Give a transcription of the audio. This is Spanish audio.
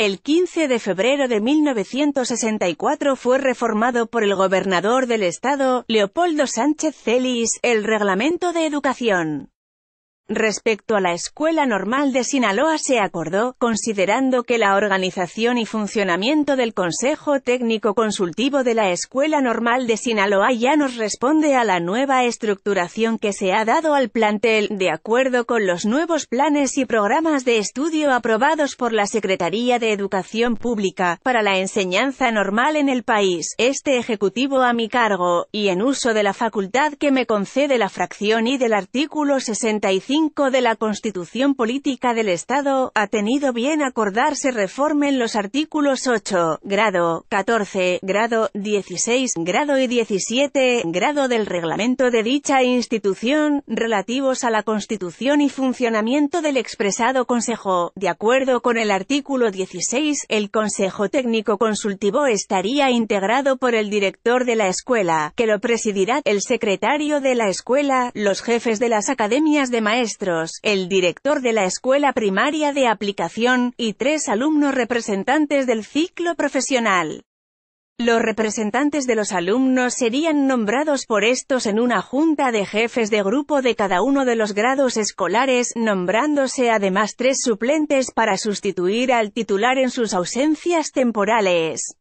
El 15 de febrero de 1964 fue reformado por el gobernador del estado, Leopoldo Sánchez Celis, el Reglamento de Educación. Respecto a la Escuela Normal de Sinaloa se acordó, considerando que la organización y funcionamiento del Consejo Técnico Consultivo de la Escuela Normal de Sinaloa ya nos responde a la nueva estructuración que se ha dado al plantel, de acuerdo con los nuevos planes y programas de estudio aprobados por la Secretaría de Educación Pública, para la enseñanza normal en el país, este Ejecutivo a mi cargo, y en uso de la facultad que me concede la fracción y del artículo 65 5 de la Constitución Política del Estado, ha tenido bien acordarse reformen los artículos 8, grado, 14, grado, 16, grado y 17, grado del reglamento de dicha institución, relativos a la constitución y funcionamiento del expresado Consejo. De acuerdo con el artículo 16, el Consejo Técnico Consultivo estaría integrado por el director de la escuela, que lo presidirá, el secretario de la escuela, los jefes de las academias de maestros, el director de la escuela primaria de aplicación, y tres alumnos representantes del ciclo profesional. Los representantes de los alumnos serían nombrados por estos en una junta de jefes de grupo de cada uno de los grados escolares, nombrándose además tres suplentes para sustituir al titular en sus ausencias temporales.